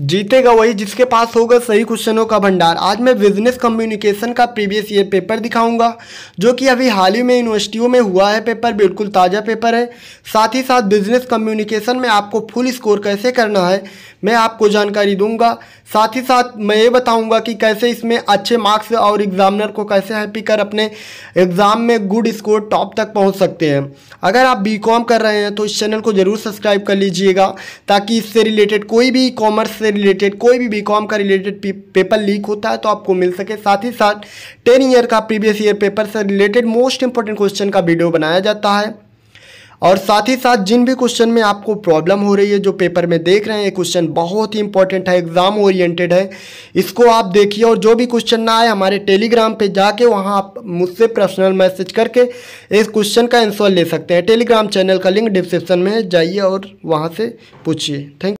जीतेगा वही जिसके पास होगा सही क्वेश्चनों का भंडार आज मैं बिजनेस कम्युनिकेशन का प्रीवियस ईयर पेपर दिखाऊंगा जो कि अभी हाल ही में यूनिवर्सिटियों में हुआ है पेपर बिल्कुल ताज़ा पेपर है साथ ही साथ बिजनेस कम्युनिकेशन में आपको फुल स्कोर कैसे करना है मैं आपको जानकारी दूंगा साथ ही साथ मैं ये बताऊंगा कि कैसे इसमें अच्छे मार्क्स और एग्ज़ामिनर को कैसे हैप्पी कर अपने एग्ज़ाम में गुड स्कोर टॉप तक पहुंच सकते हैं अगर आप बी कॉम कर रहे हैं तो इस चैनल को ज़रूर सब्सक्राइब कर लीजिएगा ताकि इससे रिलेटेड कोई भी कॉमर्स से रिलेटेड कोई भी बी का रिलेटेड पेपर लीक होता है तो आपको मिल सके साथ ही साथ टेन ईयर का प्रीवियस ईयर पेपर से रिलेटेड मोस्ट इंपॉर्टेंट क्वेश्चन का वीडियो बनाया जाता है और साथ ही साथ जिन भी क्वेश्चन में आपको प्रॉब्लम हो रही है जो पेपर में देख रहे हैं ये क्वेश्चन बहुत ही इंपॉर्टेंट है एग्जाम ओरिएंटेड है इसको आप देखिए और जो भी क्वेश्चन ना आए हमारे टेलीग्राम पे जाके वहाँ आप मुझसे पर्सनल मैसेज करके इस क्वेश्चन का आंसर ले सकते हैं टेलीग्राम चैनल का लिंक डिस्क्रिप्शन में जाइए और वहाँ से पूछिए थैंक